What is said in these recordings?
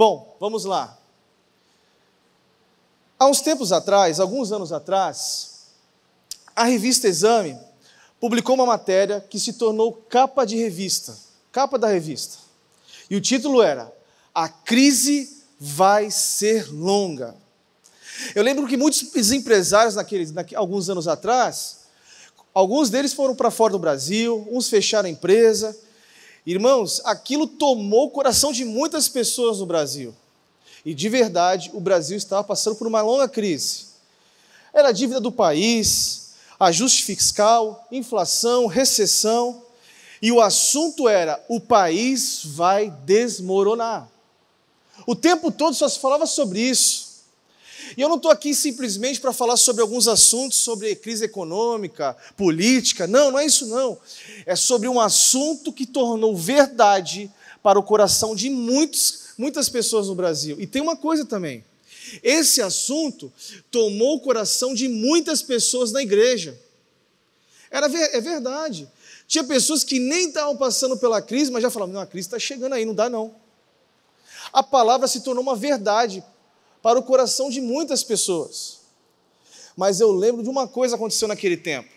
Bom, vamos lá. Há uns tempos atrás, alguns anos atrás, a revista Exame publicou uma matéria que se tornou capa de revista, capa da revista. E o título era A crise vai ser longa. Eu lembro que muitos empresários naqueles, alguns anos atrás, alguns deles foram para fora do Brasil, uns fecharam a empresa, Irmãos, aquilo tomou o coração de muitas pessoas no Brasil. E de verdade, o Brasil estava passando por uma longa crise. Era a dívida do país, ajuste fiscal, inflação, recessão. E o assunto era: o país vai desmoronar. O tempo todo só se falava sobre isso. E eu não estou aqui simplesmente para falar sobre alguns assuntos, sobre crise econômica, política. Não, não é isso não. É sobre um assunto que tornou verdade para o coração de muitos, muitas pessoas no Brasil. E tem uma coisa também. Esse assunto tomou o coração de muitas pessoas na igreja. Era é verdade. Tinha pessoas que nem estavam passando pela crise, mas já falavam: não, a crise está chegando aí, não dá não. A palavra se tornou uma verdade para o coração de muitas pessoas. Mas eu lembro de uma coisa que aconteceu naquele tempo.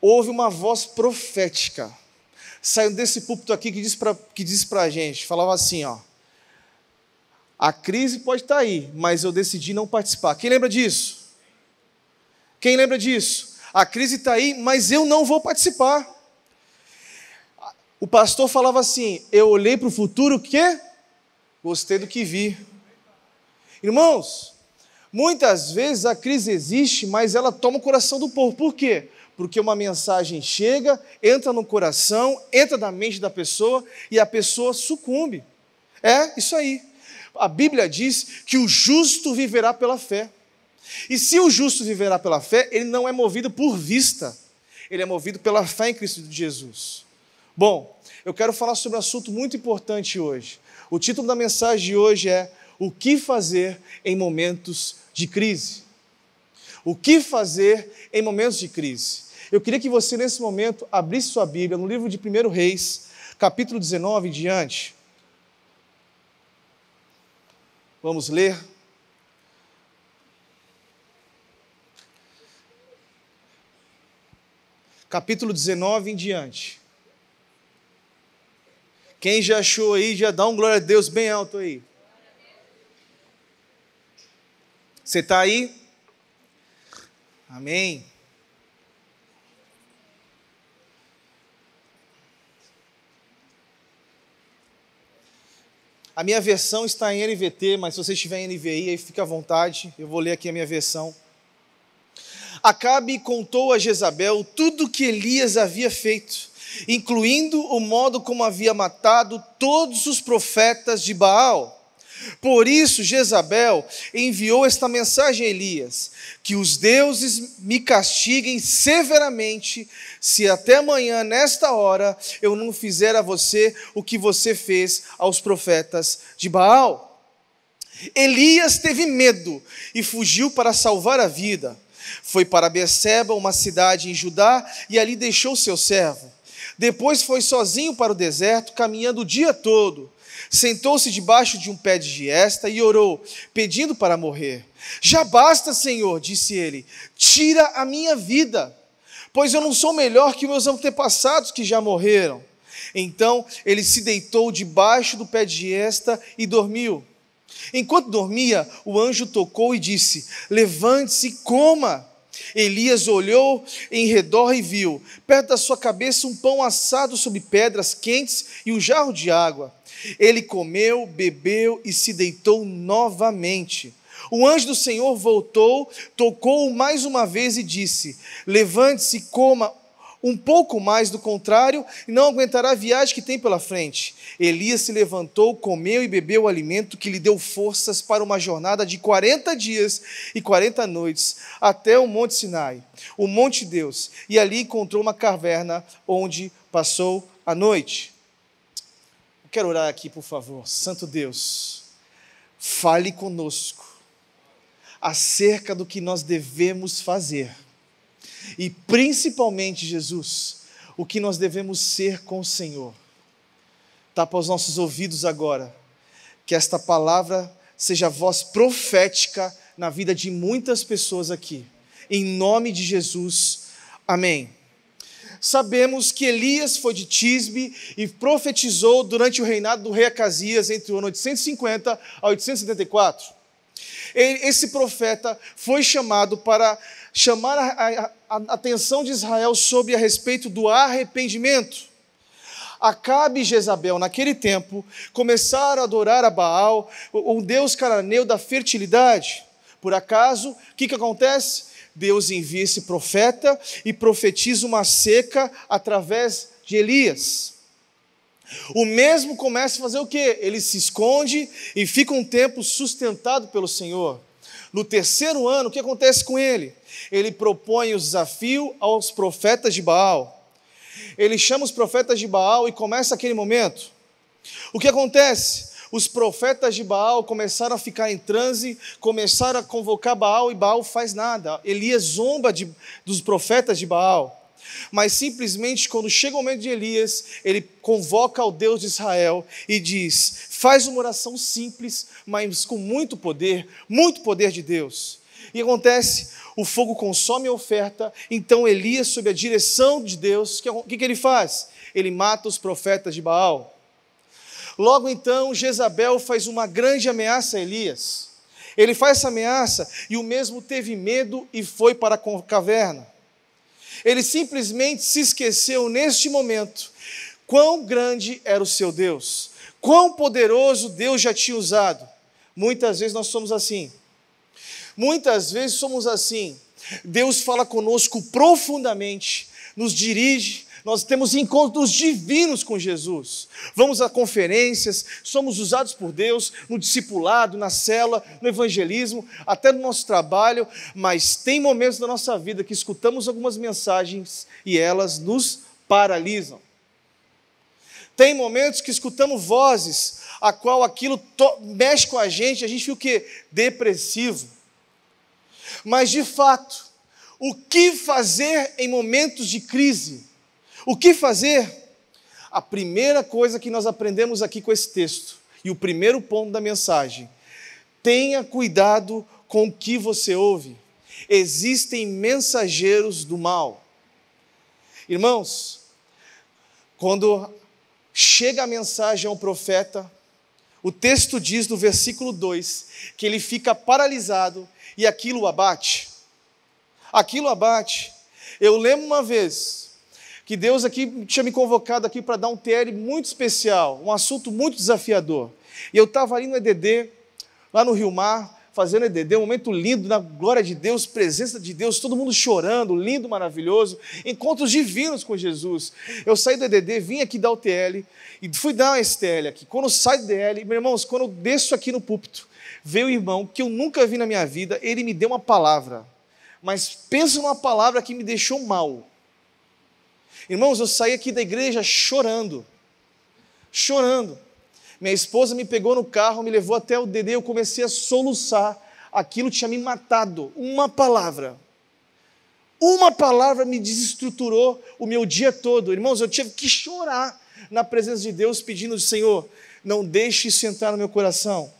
Houve uma voz profética saindo desse púlpito aqui que disse para a gente, falava assim, ó, a crise pode estar tá aí, mas eu decidi não participar. Quem lembra disso? Quem lembra disso? A crise está aí, mas eu não vou participar. O pastor falava assim: eu olhei para o futuro, o quê? Gostei do que vi. Irmãos, muitas vezes a crise existe, mas ela toma o coração do povo. Por quê? Porque uma mensagem chega, entra no coração, entra na mente da pessoa e a pessoa sucumbe. É isso aí. A Bíblia diz que o justo viverá pela fé. E se o justo viverá pela fé, ele não é movido por vista, ele é movido pela fé em Cristo Jesus. Bom, eu quero falar sobre um assunto muito importante hoje. O título da mensagem de hoje é o que fazer em momentos de crise. O que fazer em momentos de crise. Eu queria que você, nesse momento, abrisse sua Bíblia no livro de 1 Reis, capítulo 19 em diante. Vamos ler. Capítulo 19 em diante. Quem já achou aí, já dá um glória a Deus bem alto aí. Você está aí? Amém. A minha versão está em NVT, mas se você estiver em NVI, aí fica à vontade, eu vou ler aqui a minha versão. Acabe contou a Jezabel tudo o que Elias havia feito, incluindo o modo como havia matado todos os profetas de Baal por isso, Jezabel enviou esta mensagem a Elias: Que os deuses me castiguem severamente, se até amanhã, nesta hora, eu não fizer a você o que você fez aos profetas de Baal. Elias teve medo e fugiu para salvar a vida. Foi para Beceba, uma cidade em Judá, e ali deixou seu servo. Depois foi sozinho para o deserto, caminhando o dia todo. Sentou-se debaixo de um pé de giesta e orou, pedindo para morrer. Já basta, Senhor, disse ele, tira a minha vida, pois eu não sou melhor que meus antepassados que já morreram. Então ele se deitou debaixo do pé de giesta e dormiu. Enquanto dormia, o anjo tocou e disse: Levante-se e coma. Elias olhou em redor e viu, perto da sua cabeça, um pão assado sobre pedras quentes e um jarro de água. Ele comeu, bebeu e se deitou novamente. O anjo do Senhor voltou, tocou mais uma vez e disse: Levante-se, coma, um pouco mais do contrário, e não aguentará a viagem que tem pela frente. Elias se levantou, comeu e bebeu o alimento que lhe deu forças para uma jornada de 40 dias e 40 noites até o Monte Sinai, o Monte Deus, e ali encontrou uma caverna onde passou a noite. Eu quero orar aqui, por favor. Santo Deus, fale conosco acerca do que nós devemos fazer e principalmente Jesus, o que nós devemos ser com o Senhor. Tapa os nossos ouvidos agora, que esta palavra seja a voz profética na vida de muitas pessoas aqui. Em nome de Jesus, amém. Sabemos que Elias foi de Tisbe e profetizou durante o reinado do rei Acasias entre o ano 850 a 874. Esse profeta foi chamado para chamar a, a, a atenção de Israel sobre a respeito do arrependimento. Acabe e Jezabel, naquele tempo, começaram a adorar a Baal, o, o deus cananeu da fertilidade. Por acaso, o que, que acontece? Deus envia esse profeta e profetiza uma seca através de Elias. O mesmo começa a fazer o quê? Ele se esconde e fica um tempo sustentado pelo Senhor. No terceiro ano, o que acontece com ele? Ele propõe o desafio aos profetas de Baal. Ele chama os profetas de Baal e começa aquele momento. O que acontece? Os profetas de Baal começaram a ficar em transe, começaram a convocar Baal e Baal faz nada. Elias zomba de, dos profetas de Baal. Mas simplesmente, quando chega o momento de Elias, ele convoca ao Deus de Israel e diz: faz uma oração simples, mas com muito poder muito poder de Deus. E acontece, o fogo consome a oferta, então Elias, sob a direção de Deus, é o que, que ele faz? Ele mata os profetas de Baal. Logo então, Jezabel faz uma grande ameaça a Elias. Ele faz essa ameaça e o mesmo teve medo e foi para a caverna. Ele simplesmente se esqueceu neste momento quão grande era o seu Deus, quão poderoso Deus já tinha usado. Muitas vezes nós somos assim. Muitas vezes somos assim. Deus fala conosco profundamente, nos dirige, nós temos encontros divinos com Jesus. Vamos a conferências, somos usados por Deus no discipulado, na célula, no evangelismo, até no nosso trabalho, mas tem momentos da nossa vida que escutamos algumas mensagens e elas nos paralisam. Tem momentos que escutamos vozes a qual aquilo mexe com a gente, a gente fica o quê? Depressivo. Mas de fato, o que fazer em momentos de crise? O que fazer? A primeira coisa que nós aprendemos aqui com esse texto, e o primeiro ponto da mensagem, tenha cuidado com o que você ouve. Existem mensageiros do mal. Irmãos, quando chega a mensagem ao profeta, o texto diz no versículo 2 que ele fica paralisado e aquilo abate. Aquilo abate. Eu lembro uma vez que Deus aqui tinha me convocado aqui para dar um TL muito especial, um assunto muito desafiador. E eu estava ali no EDD, lá no Rio Mar, fazendo EDD, um momento lindo, na glória de Deus, presença de Deus, todo mundo chorando, lindo, maravilhoso, encontros divinos com Jesus. Eu saí do EDD, vim aqui dar o TL e fui dar uma TL aqui. Quando eu saio do TL, meus irmãos, quando eu desço aqui no púlpito, veio um irmão que eu nunca vi na minha vida, ele me deu uma palavra. Mas pensa numa palavra que me deixou mal. Irmãos, eu saí aqui da igreja chorando, chorando. Minha esposa me pegou no carro, me levou até o Dedê, eu comecei a soluçar. Aquilo tinha me matado. Uma palavra. Uma palavra me desestruturou o meu dia todo. Irmãos, eu tive que chorar na presença de Deus, pedindo ao Senhor, não deixe isso entrar no meu coração.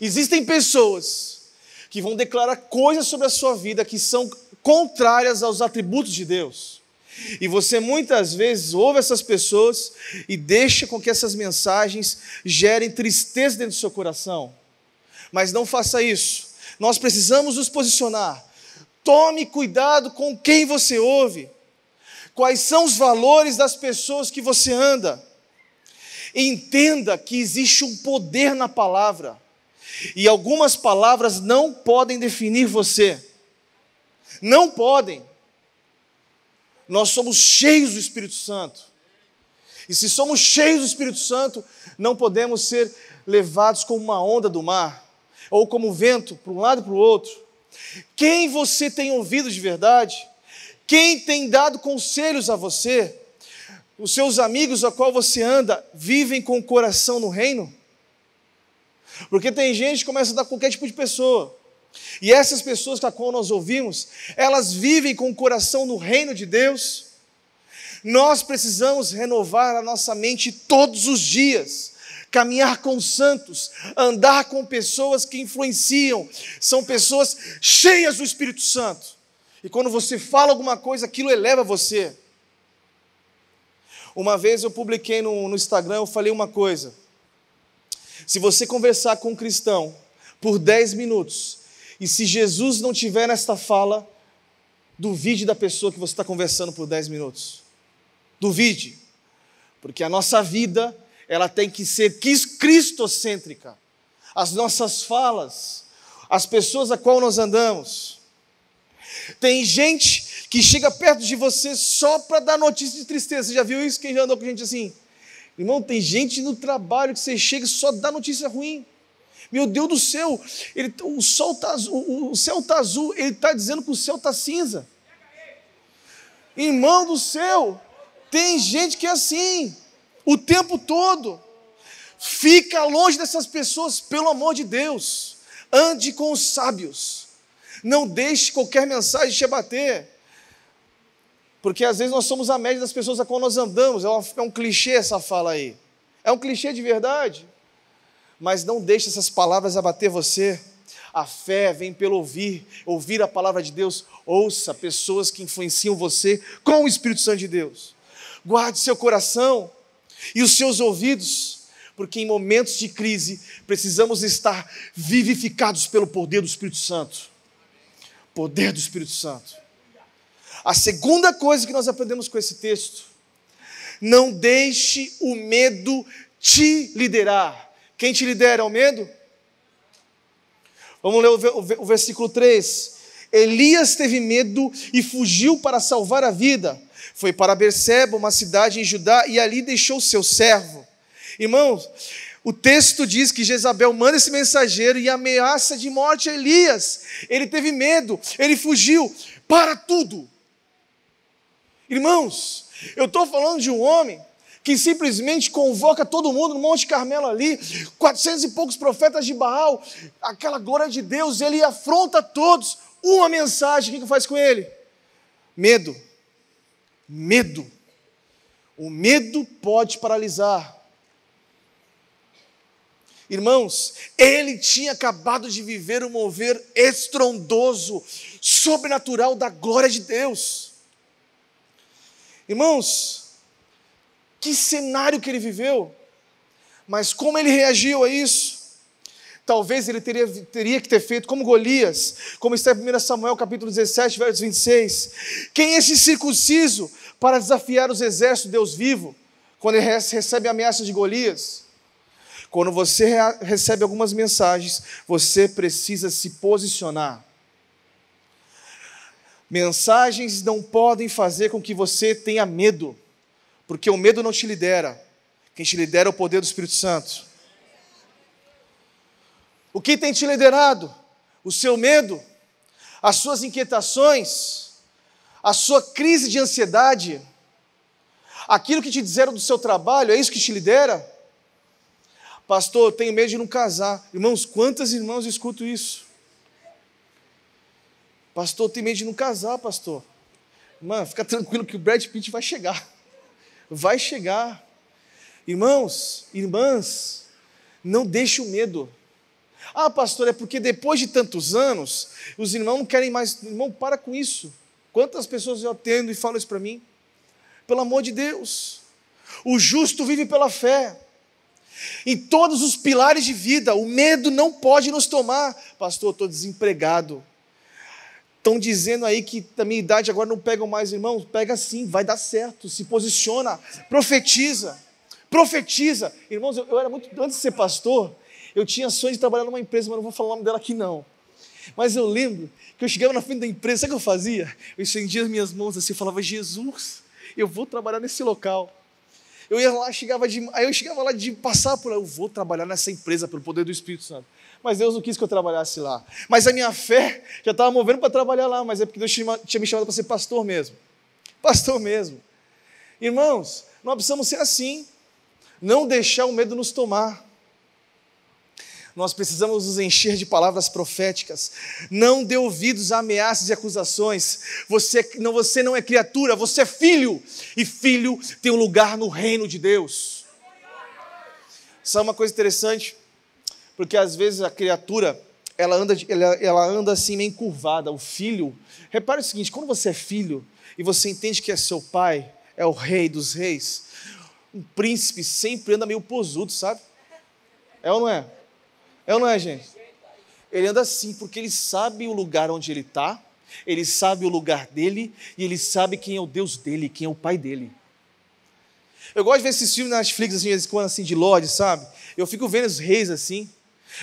Existem pessoas que vão declarar coisas sobre a sua vida que são contrárias aos atributos de Deus. E você muitas vezes ouve essas pessoas e deixa com que essas mensagens gerem tristeza dentro do seu coração. Mas não faça isso. Nós precisamos nos posicionar. Tome cuidado com quem você ouve. Quais são os valores das pessoas que você anda? Entenda que existe um poder na palavra. E algumas palavras não podem definir você. Não podem nós somos cheios do Espírito Santo. E se somos cheios do Espírito Santo, não podemos ser levados como uma onda do mar, ou como um vento para um lado e para o outro. Quem você tem ouvido de verdade? Quem tem dado conselhos a você? Os seus amigos a qual você anda vivem com o coração no reino? Porque tem gente que começa a dar qualquer tipo de pessoa. E essas pessoas com as quais nós ouvimos, elas vivem com o coração no reino de Deus. Nós precisamos renovar a nossa mente todos os dias, caminhar com santos, andar com pessoas que influenciam, são pessoas cheias do Espírito Santo. E quando você fala alguma coisa, aquilo eleva você. Uma vez eu publiquei no, no Instagram, eu falei uma coisa. Se você conversar com um cristão por 10 minutos, e se Jesus não tiver nesta fala, duvide da pessoa que você está conversando por 10 minutos. Duvide. Porque a nossa vida, ela tem que ser cristocêntrica. As nossas falas, as pessoas a qual nós andamos. Tem gente que chega perto de você só para dar notícia de tristeza. Você já viu isso? Quem já andou com gente assim? Irmão, tem gente no trabalho que você chega e só dá notícia ruim. Meu Deus do céu, ele, tá, o, sol tá azul, o céu está azul, ele está dizendo que o céu está cinza. Irmão do céu, tem gente que é assim, o tempo todo. Fica longe dessas pessoas, pelo amor de Deus. Ande com os sábios. Não deixe qualquer mensagem te abater. Porque às vezes nós somos a média das pessoas a qual nós andamos. É, é um clichê essa fala aí. É um clichê de verdade mas não deixe essas palavras abater você. A fé vem pelo ouvir, ouvir a palavra de Deus. Ouça pessoas que influenciam você com o Espírito Santo de Deus. Guarde seu coração e os seus ouvidos, porque em momentos de crise precisamos estar vivificados pelo poder do Espírito Santo. Poder do Espírito Santo. A segunda coisa que nós aprendemos com esse texto: não deixe o medo te liderar. Quem te lidera é o medo? Vamos ler o, versículo 3. Elias teve medo e fugiu para salvar a vida. Foi para Berseba, uma cidade em Judá, e ali deixou seu servo. Irmãos, o texto diz que Jezabel manda esse mensageiro e ameaça de morte a Elias. Ele teve medo, ele fugiu para tudo. Irmãos, eu estou falando de um homem que simplesmente convoca todo mundo no Monte Carmelo ali, quatrocentos e poucos profetas de Baal, aquela glória de Deus, ele afronta todos. Uma mensagem, o que, que faz com ele? Medo. Medo. O medo pode paralisar. Irmãos, ele tinha acabado de viver um mover estrondoso, sobrenatural da glória de Deus. Irmãos, que cenário que ele viveu. Mas como ele reagiu a isso? Talvez ele teria, teria que ter feito como Golias, como está em 1 Samuel capítulo 17, verso 26. Quem é esse circunciso para desafiar os exércitos de Deus vivo? Quando ele recebe a ameaça de Golias? Quando você recebe algumas mensagens, você precisa se posicionar. Mensagens não podem fazer com que você tenha medo porque o medo não te lidera. Quem te lidera é o poder do Espírito Santo. O que tem te liderado? O seu medo, as suas inquietações, a sua crise de ansiedade, aquilo que te disseram do seu trabalho, é isso que te lidera? Pastor, eu tenho medo de não casar. Irmãos, quantas irmãos escutam escuto isso? Pastor, eu tenho medo de não casar, pastor. Mano, fica tranquilo que o Brad Pitt vai chegar vai chegar. Irmãos, irmãs, não deixe o medo. Ah, pastor, é porque depois de tantos anos, os irmãos não querem mais. Irmão, para com isso. Quantas pessoas eu atendo e falo isso para mim? Pelo amor de Deus. O justo vive pela fé. Em todos os pilares de vida, o medo não pode nos tomar. Pastor, estou desempregado. Estão dizendo aí que da minha idade agora não pegam mais irmãos. Pega sim, vai dar certo. Se posiciona, profetiza. Profetiza. Irmãos, eu, eu era muito. Antes de ser pastor, eu tinha sonho de trabalhar numa empresa, mas não vou falar o nome dela aqui não. Mas eu lembro que eu chegava na frente da empresa, sabe o que eu fazia? Eu estendia as minhas mãos assim, eu falava, Jesus, eu vou trabalhar nesse local. Eu ia lá, chegava de, aí eu chegava lá de passar por lá, eu vou trabalhar nessa empresa pelo poder do Espírito Santo mas Deus não quis que eu trabalhasse lá. Mas a minha fé já estava movendo para trabalhar lá, mas é porque Deus tinha me chamado para ser pastor mesmo. Pastor mesmo. Irmãos, nós precisamos ser assim. Não deixar o medo nos tomar. Nós precisamos nos encher de palavras proféticas. Não dê ouvidos a ameaças e acusações. Você não, você não é criatura, você é filho. E filho tem um lugar no reino de Deus. Sabe uma coisa interessante? porque às vezes a criatura ela anda, ela, ela anda assim meio curvada. O filho, repare o seguinte: quando você é filho e você entende que é seu pai, é o rei dos reis, um príncipe sempre anda meio posudo, sabe? É ou não é? É ou não é, gente? Ele anda assim porque ele sabe o lugar onde ele está, ele sabe o lugar dele e ele sabe quem é o Deus dele, quem é o pai dele. Eu gosto de ver esses filmes nas Netflix, assim, quando, assim, de Lorde, sabe? Eu fico vendo os reis assim.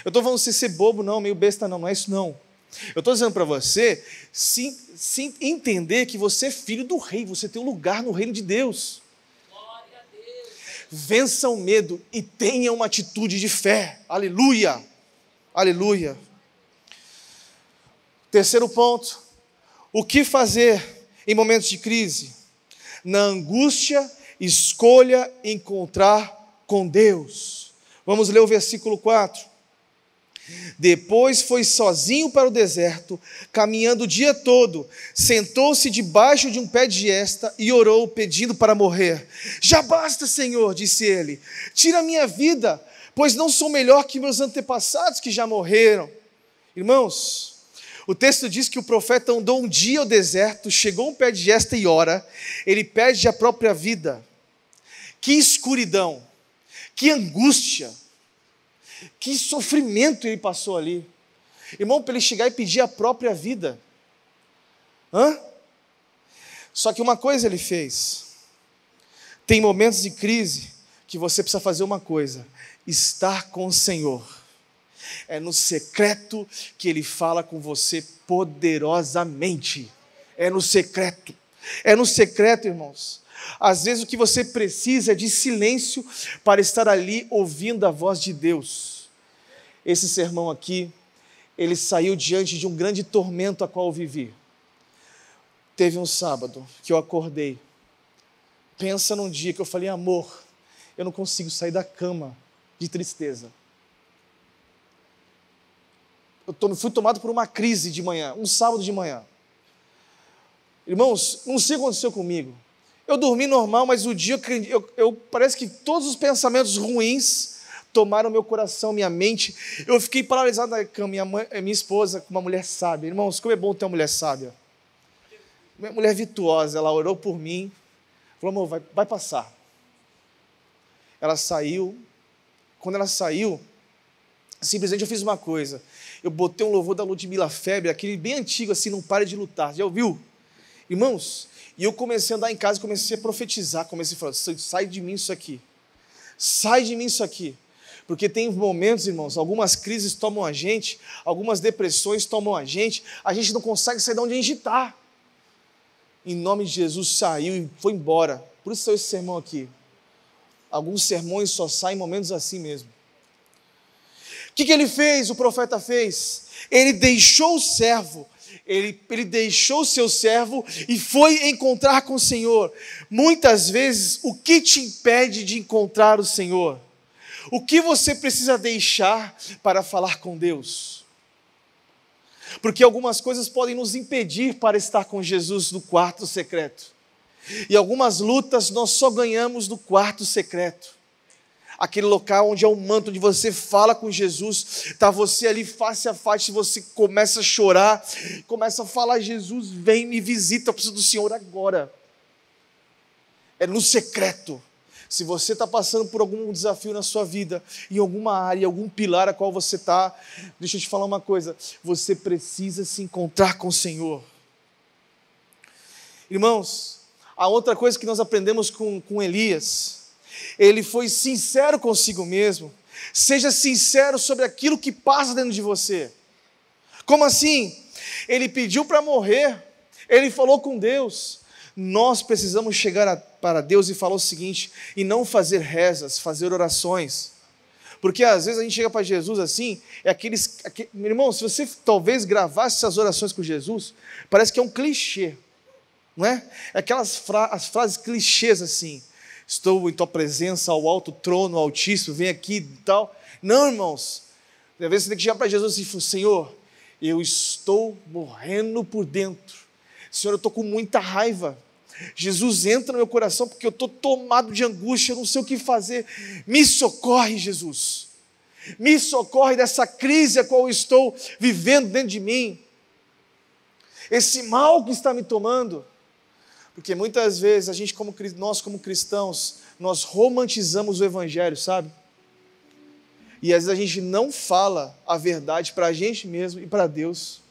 Eu estou falando você ser bobo, não, meio besta, não, não é isso não. Eu estou dizendo para você se, se entender que você é filho do rei, você tem um lugar no reino de Deus. Deus. Vença o medo e tenha uma atitude de fé. Aleluia! Aleluia! Terceiro ponto: o que fazer em momentos de crise? Na angústia, escolha encontrar com Deus. Vamos ler o versículo 4. Depois foi sozinho para o deserto, caminhando o dia todo. Sentou-se debaixo de um pé de esta e orou, pedindo para morrer. Já basta, Senhor, disse ele. Tira minha vida, pois não sou melhor que meus antepassados que já morreram. Irmãos, o texto diz que o profeta andou um dia ao deserto, chegou um pé de esta e ora. Ele perde a própria vida. Que escuridão, que angústia que sofrimento ele passou ali. Irmão, para ele chegar e pedir a própria vida. Hã? Só que uma coisa ele fez. Tem momentos de crise que você precisa fazer uma coisa: estar com o Senhor. É no secreto que ele fala com você poderosamente. É no secreto. É no secreto, irmãos. Às vezes o que você precisa é de silêncio para estar ali ouvindo a voz de Deus esse sermão aqui, ele saiu diante de um grande tormento a qual vivi. Teve um sábado que eu acordei. Pensa num dia que eu falei, amor, eu não consigo sair da cama de tristeza. Eu tô, fui tomado por uma crise de manhã, um sábado de manhã. Irmãos, não sei o que aconteceu comigo. Eu dormi normal, mas o dia eu, eu parece que todos os pensamentos ruins tomaram meu coração, minha mente. Eu fiquei paralisado na cama, minha, mãe, eh, minha esposa com uma mulher sábia. Irmãos, como é bom ter uma mulher sábia. Uma mulher virtuosa, ela orou por mim, falou, amor, vai, vai passar. Ela saiu, quando ela saiu, simplesmente eu fiz uma coisa, eu botei um louvor da Ludmilla Febre, aquele bem antigo assim, não pare de lutar, já ouviu? Irmãos, e eu comecei a andar em casa, comecei a profetizar, comecei a falar, sai de mim isso aqui, sai de mim isso aqui. Porque tem momentos, irmãos, algumas crises tomam a gente, algumas depressões tomam a gente, a gente não consegue sair de onde a gente está. Em nome de Jesus saiu e foi embora. Por isso saiu esse sermão aqui. Alguns sermões só saem em momentos assim mesmo. O que, que ele fez, o profeta fez? Ele deixou o servo ele, ele, deixou o seu servo e foi encontrar com o Senhor. Muitas vezes, o que te impede de encontrar o Senhor? O que você precisa deixar para falar com Deus? Porque algumas coisas podem nos impedir para estar com Jesus no quarto secreto. E algumas lutas nós só ganhamos no quarto secreto. Aquele local onde é o um manto, onde você fala com Jesus, está você ali face a face, você começa a chorar, começa a falar: Jesus, vem me visita, eu preciso do Senhor agora. É no secreto. Se você está passando por algum desafio na sua vida, em alguma área, em algum pilar a qual você está, deixa eu te falar uma coisa: você precisa se encontrar com o Senhor. Irmãos, a outra coisa que nós aprendemos com, com Elias, ele foi sincero consigo mesmo. Seja sincero sobre aquilo que passa dentro de você. Como assim? Ele pediu para morrer, ele falou com Deus. Nós precisamos chegar a para Deus e falar o seguinte: e não fazer rezas, fazer orações. Porque às vezes a gente chega para Jesus assim, é aqueles. irmãos meu irmão, se você talvez gravasse essas orações com Jesus, parece que é um clichê, não é? é aquelas fra, as frases clichês assim: estou em tua presença, ao alto trono, altíssimo, vem aqui e tal. Não, irmãos. Às vezes você tem que chegar para Jesus e falar: Senhor, eu estou morrendo por dentro. Senhor, eu estou com muita raiva. Jesus entra no meu coração porque eu estou tomado de angústia, eu não sei o que fazer. Me socorre, Jesus. Me socorre dessa crise a qual eu estou vivendo dentro de mim. Esse mal que está me tomando. Porque muitas vezes a gente como nós como cristãos, nós romantizamos o evangelho, sabe? E às vezes a gente não fala a verdade para a gente mesmo e para Deus.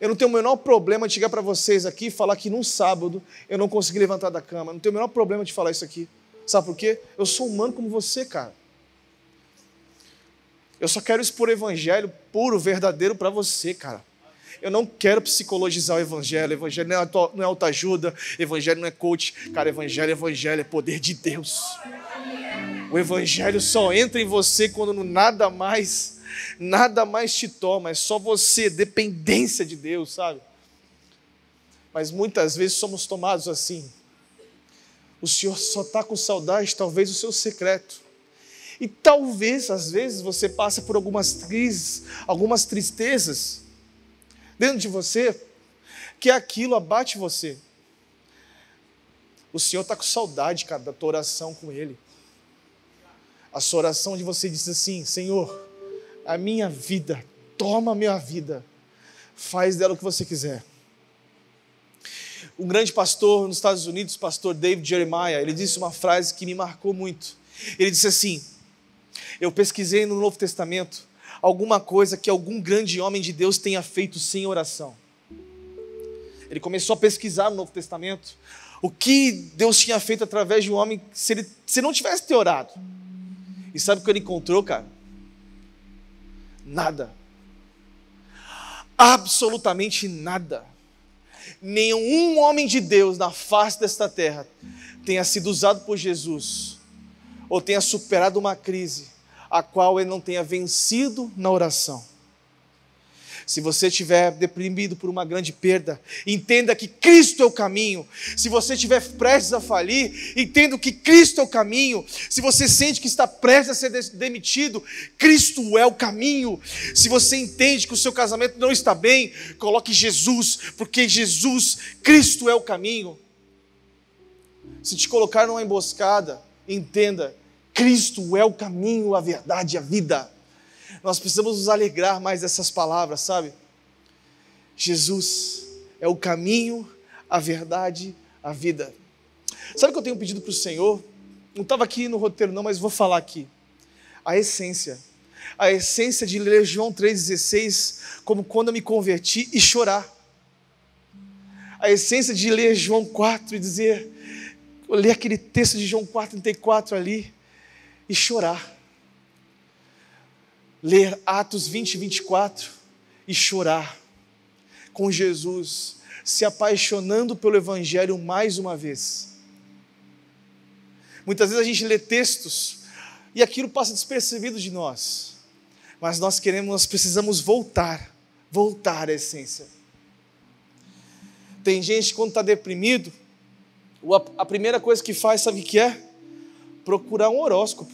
Eu não tenho o menor problema de chegar para vocês aqui e falar que num sábado eu não consegui levantar da cama. Eu não tenho o menor problema de falar isso aqui. Sabe por quê? Eu sou humano como você, cara. Eu só quero expor o evangelho puro, verdadeiro para você, cara. Eu não quero psicologizar o evangelho. Evangelho não é, é autoajuda, evangelho não é coach. Cara, evangelho, evangelho é poder de Deus. O evangelho só entra em você quando nada mais nada mais te toma, é só você, dependência de Deus, sabe? Mas muitas vezes somos tomados assim. O Senhor só está com saudade, talvez, do seu secreto. E talvez, às vezes, você passa por algumas crises, algumas tristezas dentro de você, que aquilo abate você. O Senhor está com saudade, cara, da tua oração com Ele. A sua oração de você diz assim: Senhor, a minha vida, toma a minha vida, faz dela o que você quiser. Um grande pastor nos Estados Unidos, pastor David Jeremiah, ele disse uma frase que me marcou muito. Ele disse assim: Eu pesquisei no Novo Testamento alguma coisa que algum grande homem de Deus tenha feito sem oração. Ele começou a pesquisar no Novo Testamento o que Deus tinha feito através de um homem se ele se não tivesse ter orado. E sabe o que ele encontrou, cara? nada. Absolutamente nada. Nenhum homem de Deus na face desta terra tenha sido usado por Jesus ou tenha superado uma crise a qual ele não tenha vencido na oração. Se você estiver deprimido por uma grande perda, entenda que Cristo é o caminho. Se você estiver prestes a falir, entenda que Cristo é o caminho. Se você sente que está prestes a ser demitido, Cristo é o caminho. Se você entende que o seu casamento não está bem, coloque Jesus, porque Jesus, Cristo é o caminho. Se te colocar numa emboscada, entenda, Cristo é o caminho, a verdade e a vida. Nós precisamos nos alegrar mais dessas palavras, sabe? Jesus é o caminho, a verdade, a vida. Sabe o que eu tenho pedido para o Senhor? Não estava aqui no roteiro, não, mas vou falar aqui. A essência. A essência de ler João 3,16 como quando eu me converti e chorar. A essência de ler João 4 e dizer, ler aquele texto de João 4,34 ali e chorar ler Atos 20 e 24 e chorar com Jesus, se apaixonando pelo Evangelho mais uma vez. Muitas vezes a gente lê textos e aquilo passa despercebido de nós, mas nós queremos, nós precisamos voltar, voltar à essência. Tem gente que quando está deprimido, a primeira coisa que faz, sabe o que é? Procurar um horóscopo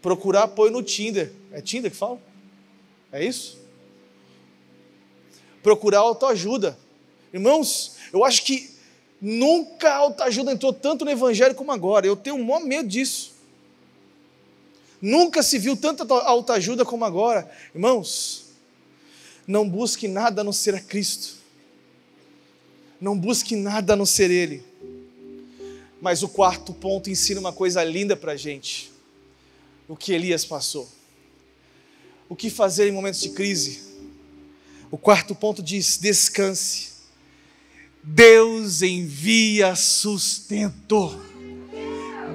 procurar apoio no Tinder. É Tinder que fala? É isso? Procurar autoajuda. Irmãos, eu acho que nunca a autoajuda entrou tanto no evangelho como agora. Eu tenho um maior medo disso. Nunca se viu tanta autoajuda como agora. Irmãos, não busque nada a não ser a Cristo. Não busque nada a não ser Ele. Mas o quarto ponto ensina uma coisa linda para a gente o que Elias passou. O que fazer em momentos de crise? O quarto ponto diz: descanse. Deus envia sustento.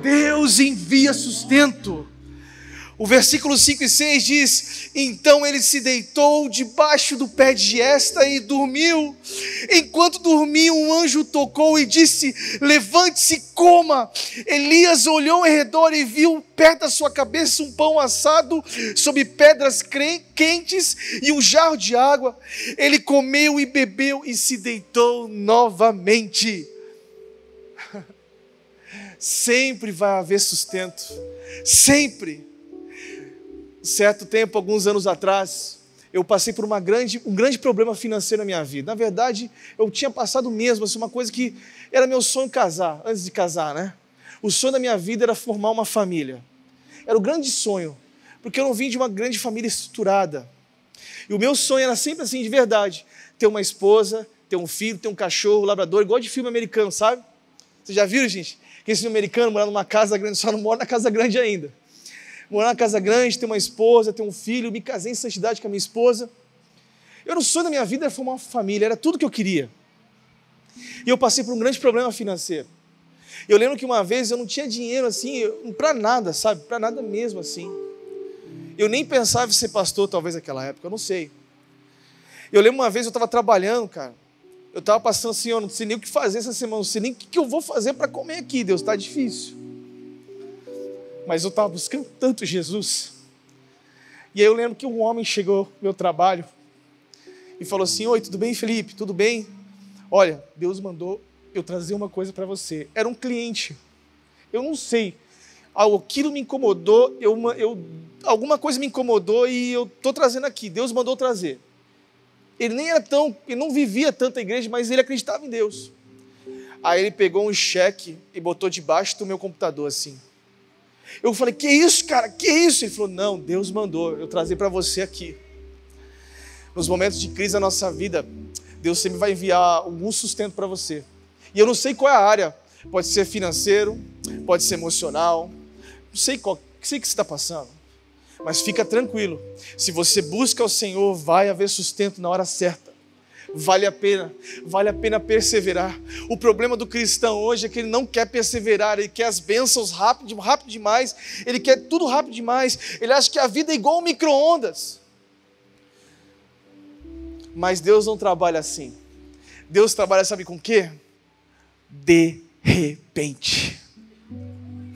Deus envia sustento. O versículo 5 e 6 diz: Então ele se deitou debaixo do pé de esta e dormiu. Enquanto dormia, um anjo tocou e disse: Levante-se, coma. Elias olhou em redor e viu perto da sua cabeça um pão assado sob pedras quentes e um jarro de água. Ele comeu e bebeu e se deitou novamente sempre vai haver sustento, sempre certo tempo, alguns anos atrás, eu passei por grande, um grande problema financeiro na minha vida. Na verdade, eu tinha passado mesmo, assim, uma coisa que era meu sonho casar, antes de casar, né? O sonho da minha vida era formar uma família. Era o grande sonho, porque eu não vim de uma grande família estruturada. E o meu sonho era sempre assim, de verdade, ter uma esposa, ter um filho, ter um cachorro, um labrador, igual de filme americano, sabe? Vocês já viram, gente? Que esse americano morar numa casa grande, só não mora na casa grande ainda morar na casa grande, ter uma esposa, ter um filho, me casei em santidade com a minha esposa. Eu não sonho da minha vida era formar uma família, era tudo que eu queria. E eu passei por um grande problema financeiro. Eu lembro que uma vez eu não tinha dinheiro assim, para nada, sabe? Para nada mesmo assim. Eu nem pensava em ser pastor, talvez naquela época, eu não sei. Eu lembro uma vez eu estava trabalhando, cara. Eu estava passando assim, eu não sei nem o que fazer essa semana, não sei nem o que eu vou fazer para comer aqui, Deus, está difícil mas eu estava buscando tanto Jesus. E aí eu lembro que um homem chegou no meu trabalho e falou assim: Oi, tudo bem, Felipe? Tudo bem? Olha, Deus mandou eu trazer uma coisa para você. Era um cliente. Eu não sei. Ah, aquilo me incomodou, eu, eu, alguma coisa me incomodou e eu estou trazendo aqui. Deus mandou trazer. Ele nem era tão, ele não vivia tanta igreja, mas ele acreditava em Deus. Aí ele pegou um cheque e botou debaixo do meu computador assim. Eu falei: Que isso, cara? Que isso? Ele falou: Não, Deus mandou eu trazer para você aqui. Nos momentos de crise da nossa vida, Deus sempre vai enviar algum sustento para você. E eu não sei qual é a área. Pode ser financeiro, pode ser emocional. Não sei qual, sei que você está passando. Mas fica tranquilo. Se você busca o Senhor, vai haver sustento na hora certa. Vale a pena, vale a pena perseverar. O problema do cristão hoje é que ele não quer perseverar, ele quer as bênçãos rápido, rápido demais, ele quer tudo rápido demais, ele acha que a vida é igual um micro-ondas. Mas Deus não trabalha assim. Deus trabalha, sabe com o quê? De repente.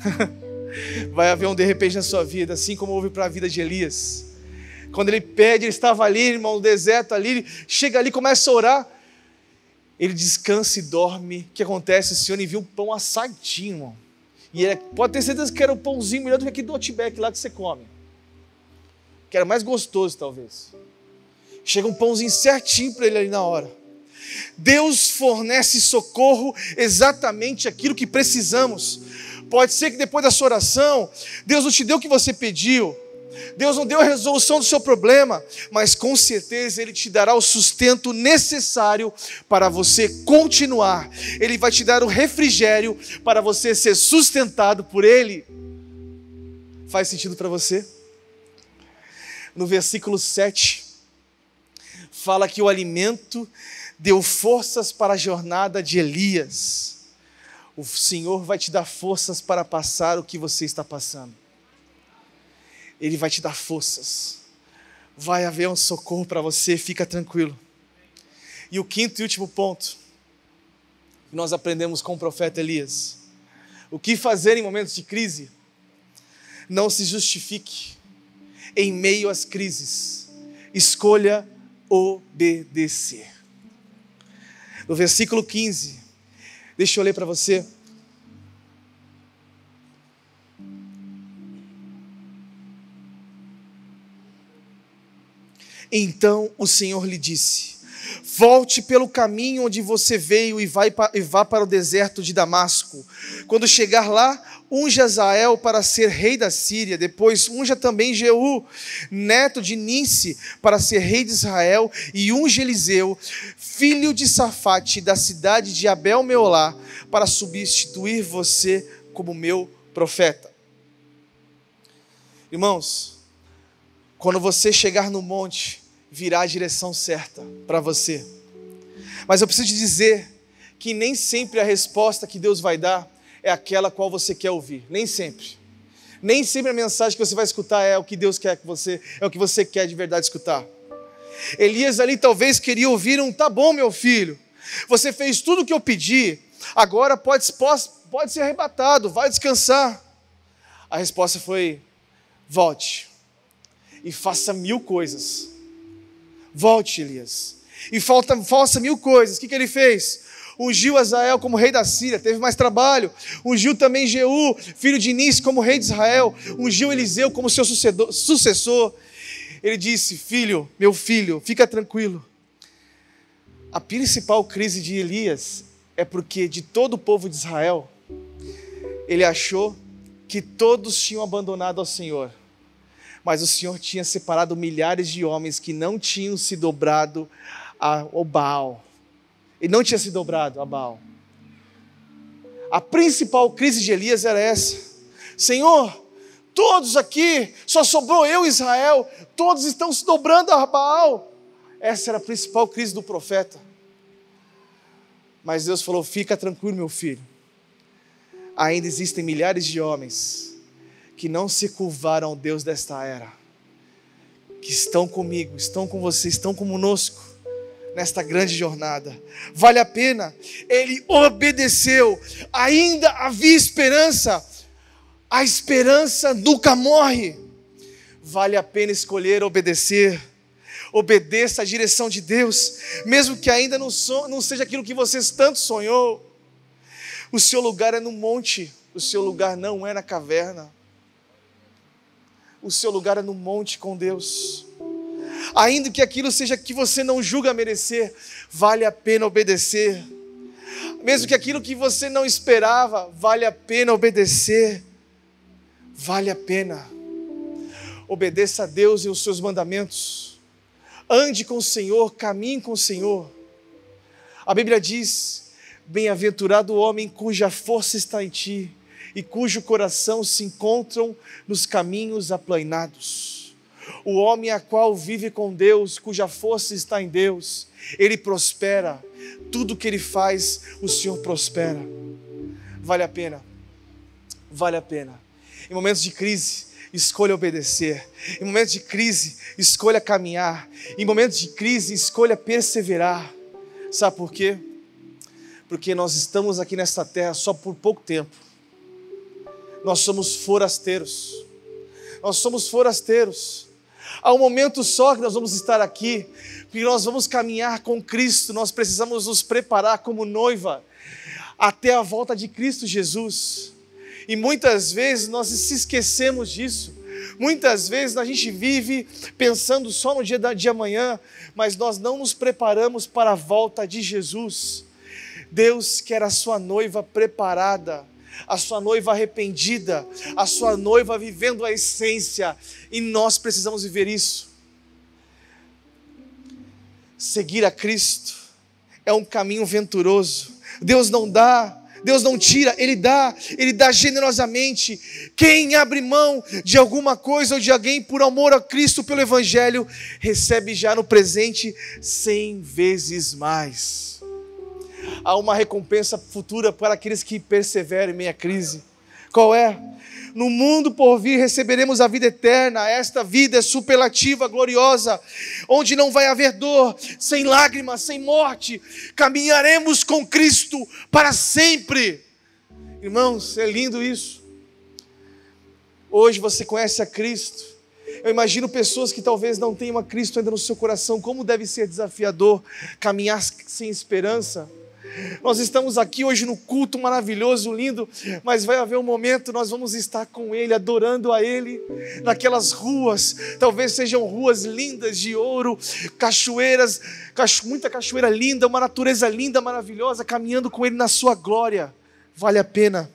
Vai haver um de repente na sua vida, assim como houve para a vida de Elias. Quando ele pede, ele estava ali, irmão, no deserto ali, ele chega ali, começa a orar. Ele descansa e dorme. O que acontece? O Senhor envia um pão assadinho, irmão. E ele, é, pode ter certeza que era um pãozinho melhor do que aquele do Outback lá que você come. Que era mais gostoso, talvez. Chega um pãozinho certinho para ele ali na hora. Deus fornece socorro exatamente aquilo que precisamos. Pode ser que depois da sua oração, Deus não te deu o que você pediu, Deus não deu a resolução do seu problema, mas com certeza Ele te dará o sustento necessário para você continuar. Ele vai te dar o refrigério para você ser sustentado por Ele. Faz sentido para você? No versículo 7, fala que o alimento deu forças para a jornada de Elias. O Senhor vai te dar forças para passar o que você está passando. Ele vai te dar forças. Vai haver um socorro para você, fica tranquilo. E o quinto e último ponto que nós aprendemos com o profeta Elias: o que fazer em momentos de crise? Não se justifique em meio às crises. Escolha obedecer. No versículo 15, deixa eu ler para você. Então o Senhor lhe disse: Volte pelo caminho onde você veio e, vai, e vá para o deserto de Damasco. Quando chegar lá, unja Azael para ser rei da Síria, depois unja também Jeú, neto de Nice, para ser rei de Israel, e unja Eliseu, filho de Safate, da cidade de Abel Meolá, para substituir você como meu profeta. Irmãos, quando você chegar no monte, virá a direção certa para você. Mas eu preciso te dizer que nem sempre a resposta que Deus vai dar é aquela qual você quer ouvir. Nem sempre. Nem sempre a mensagem que você vai escutar é o que Deus quer que você, é o que você quer de verdade escutar. Elias ali talvez queria ouvir um: tá bom, meu filho, você fez tudo o que eu pedi, agora pode, pode, pode ser arrebatado, vai descansar. A resposta foi: volte, e faça mil coisas. Volte, Elias. E falta, faça mil coisas. O que, que ele fez? Ungiu Azael como rei da Síria, teve mais trabalho. Ungiu também Jeú, filho de Nis, como rei de Israel. Ungiu Eliseu como seu sucessor. Ele disse: Filho, meu filho, fica tranquilo. A principal crise de Elias é porque de todo o povo de Israel, ele achou que todos tinham abandonado ao Senhor mas o Senhor tinha separado milhares de homens que não tinham se dobrado ao Baal. Ele não tinha se dobrado a Baal. A principal crise de Elias era essa: Senhor, todos aqui, só sobrou eu e Israel, todos estão se dobrando a Baal. Essa era a principal crise do profeta. Mas Deus falou: fica tranquilo, meu filho. Ainda existem milhares de homens que não se curvaram ao Deus desta era, que estão comigo, estão com você, estão conosco nesta grande jornada. Vale a pena, ele obedeceu, ainda havia esperança, a esperança nunca morre. Vale a pena escolher obedecer obedeça a direção de Deus, mesmo que ainda não, so, não, seja aquilo que você tanto sonhou. O seu lugar é no monte, o seu lugar não é na caverna o seu lugar é no monte com Deus. Ainda que aquilo seja que você não julga merecer, vale a pena obedecer. Mesmo que aquilo que você não esperava, vale a pena obedecer. Vale a pena. Obedeça a Deus e os seus mandamentos. Ande com o Senhor, caminhe com o Senhor. A Bíblia diz: Bem-aventurado o homem cuja força está em ti e cujo coração se encontram nos caminhos aplainados. O homem a qual vive com Deus, cuja força está em Deus, ele prospera. Tudo que ele faz, o Senhor prospera. Vale a pena. Vale a pena. Em momentos de crise, escolha obedecer. Em momentos de crise, escolha caminhar. Em momentos de crise, escolha perseverar. Sabe por quê? Porque nós estamos aqui nesta terra só por pouco tempo nós somos forasteiros. Nós somos forasteiros. Há um momento só que nós vamos estar aqui, porque nós vamos caminhar com Cristo, nós precisamos nos preparar como noiva até a volta de Cristo Jesus. E muitas vezes nós se esquecemos disso. Muitas vezes a gente vive pensando só no dia de amanhã, mas nós não nos preparamos para a volta de Jesus. Deus quer a sua noiva preparada a sua noiva arrependida, a sua noiva vivendo a essência, e nós precisamos viver isso. Seguir a Cristo é um caminho venturoso. Deus não dá, Deus não tira, Ele dá, Ele dá generosamente. Quem abre mão de alguma coisa ou de alguém por amor a Cristo, pelo Evangelho, recebe já no presente cem vezes mais há uma recompensa futura para aqueles que perseverem em meia crise. Qual é? No mundo por vir receberemos a vida eterna, esta vida é superlativa, gloriosa, onde não vai haver dor, sem lágrimas, sem morte. Caminharemos com Cristo para sempre. Irmãos, é lindo isso. Hoje você conhece a Cristo. Eu imagino pessoas que talvez não tenham a Cristo ainda no seu coração, como deve ser desafiador caminhar sem esperança. Nós estamos aqui hoje no culto maravilhoso, lindo, mas vai haver um momento, nós vamos estar com Ele, adorando a Ele, naquelas ruas, talvez sejam ruas lindas de ouro, cachoeiras, cacho, muita cachoeira linda, uma natureza linda, maravilhosa, caminhando com Ele na Sua glória. Vale a pena,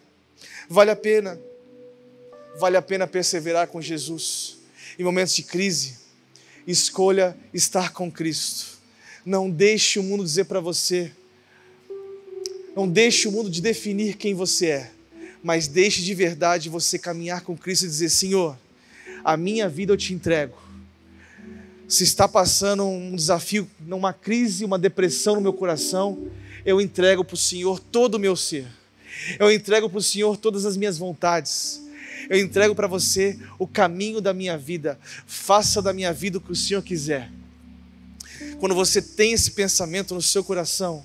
vale a pena, vale a pena perseverar com Jesus. Em momentos de crise, escolha estar com Cristo. Não deixe o mundo dizer para você, não deixe o mundo de definir quem você é, mas deixe de verdade você caminhar com Cristo e dizer: Senhor, a minha vida eu te entrego. Se está passando um desafio, uma crise, uma depressão no meu coração, eu entrego para o Senhor todo o meu ser. Eu entrego para o Senhor todas as minhas vontades. Eu entrego para você o caminho da minha vida. Faça da minha vida o que o Senhor quiser. Quando você tem esse pensamento no seu coração,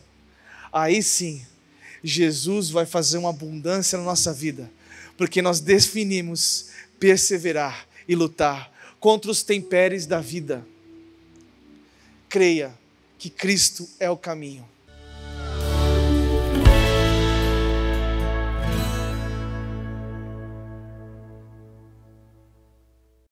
aí sim Jesus vai fazer uma abundância na nossa vida, porque nós definimos perseverar e lutar contra os temperes da vida. Creia que Cristo é o caminho.